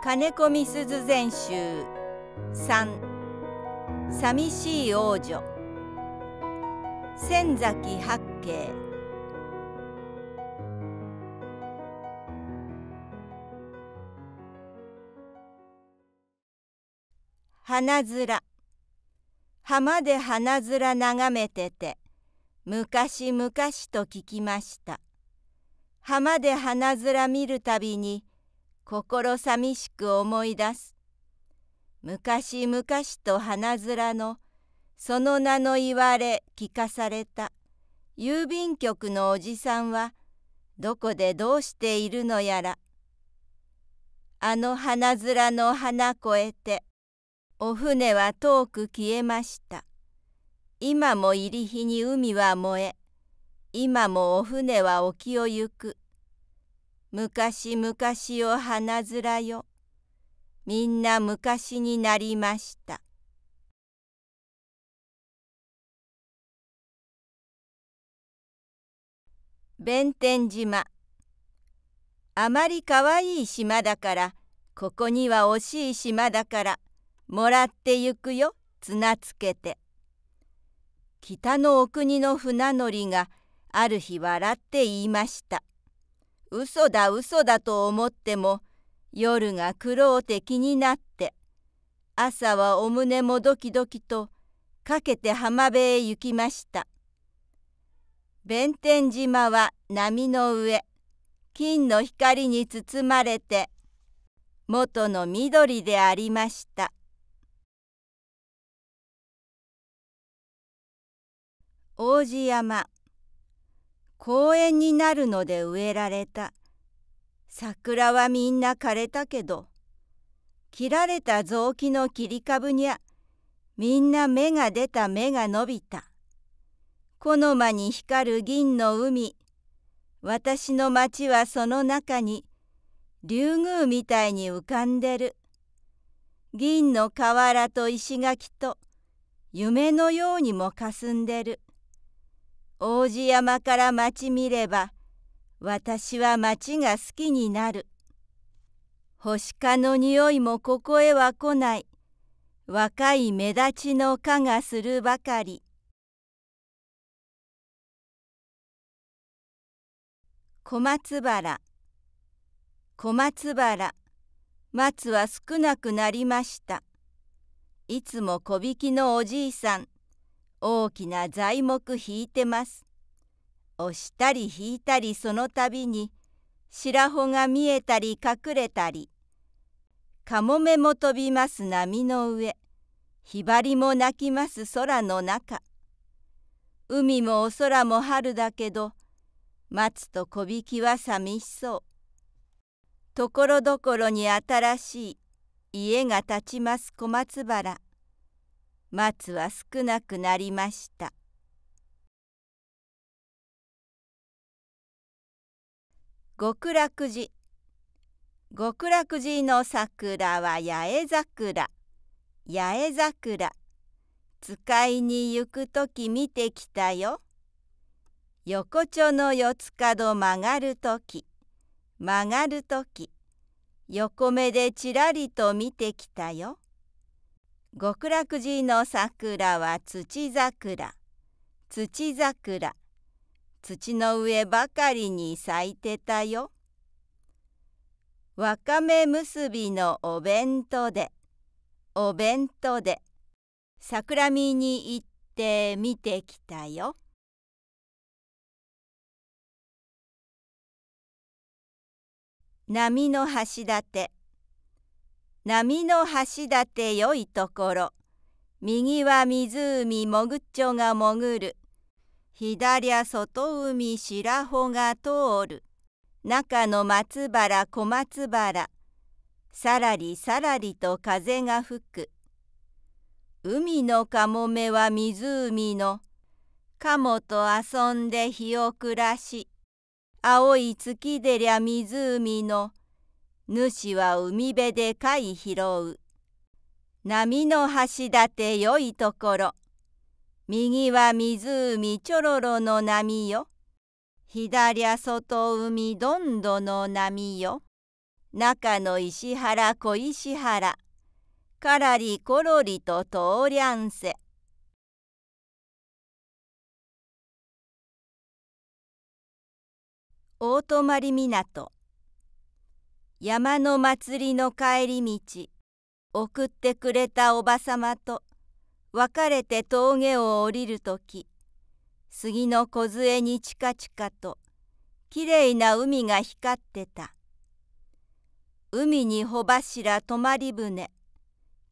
金子みすず全集三。寂しい王女千崎八景花面浜で花面眺めてて昔々と聞きました浜で花面見るたびに心寂しく思い出す昔々と花面のその名の言われ聞かされた郵便局のおじさんはどこでどうしているのやらあの花面の花越えてお船は遠く消えました今も入り日に海は燃え今もお船は沖を行く昔々を花面よみんな昔になりました弁天島あまりかわいい島だからここには惜しい島だからもらってゆくよ綱つけて北のお国の船乗りがある日笑って言いました「嘘だ嘘だと思っても夜が黒うて気になって朝はお胸もドキドキとかけて浜辺へ行きました弁天島は波の上金の光に包まれて元の緑でありました王子山公園になるので植えられた。桜はみんな枯れたけど、切られた雑木の切り株にゃ、みんな芽が出た芽が伸びた。この間に光る銀の海、私の町はその中に、竜宮みたいに浮かんでる。銀の瓦と石垣と、夢のようにもかすんでる。王子山から町見れば私は町が好きになる。星化の匂いもここへは来ない。若い目立ちの蚊がするばかり。小松原小松原松は少なくなりました。いつも小引きのおじいさん大きな材木引いてます。押したり引いたりそのたびに白穂が見えたり隠れたりカモメも飛びます波の上ひばりも鳴きます空の中海もお空も春だけど松と小引は寂しそうところどころに新しい家が建ちます小松原松は少なくなりました極楽寺極楽寺の桜は八重桜八重桜使いに行く時見てきたよ横丁の四つ角曲がる時曲がる時横目でちらりと見てきたよ。極楽寺の桜は土桜土桜土の上ばかりに咲いてたよわかめ結びのお弁当でお弁当で桜見に行って見てきたよ。波の橋立波の橋立てよいところ右は湖もぐっちょがもぐる左は外海白穂が通る中の松原小松原さらりさらりと風が吹く海のかもめは湖のカモと遊んで日を暮らし青い月でりゃ湖の主は海辺で貝拾う。波の橋立てよいところ。右は湖ちょろろの波よ。左は外海どんどの波よ。中の石原小石原。からりころりと通りゃんせ。大泊港。山の祭りの帰り道送ってくれたおばさまと別れて峠を降りる時杉の梢にチカチカときれいな海が光ってた海に帆柱泊まり船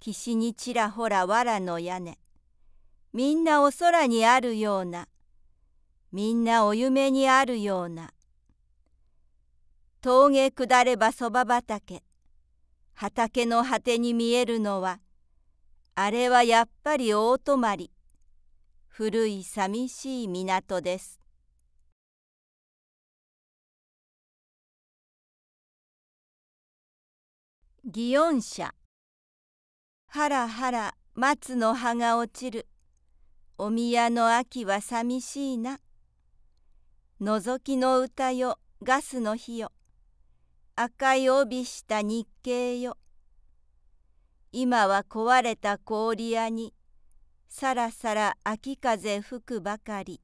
岸にちらほら藁の屋根みんなお空にあるようなみんなお夢にあるような峠下ればそば畑畑の果てに見えるのはあれはやっぱり大泊古い寂しい港です祇園社はらはら松の葉が落ちるお宮の秋は寂しいな覗きの歌よガスの火よ赤い帯した日系よ今は壊れた氷屋にさらさら秋風吹くばかり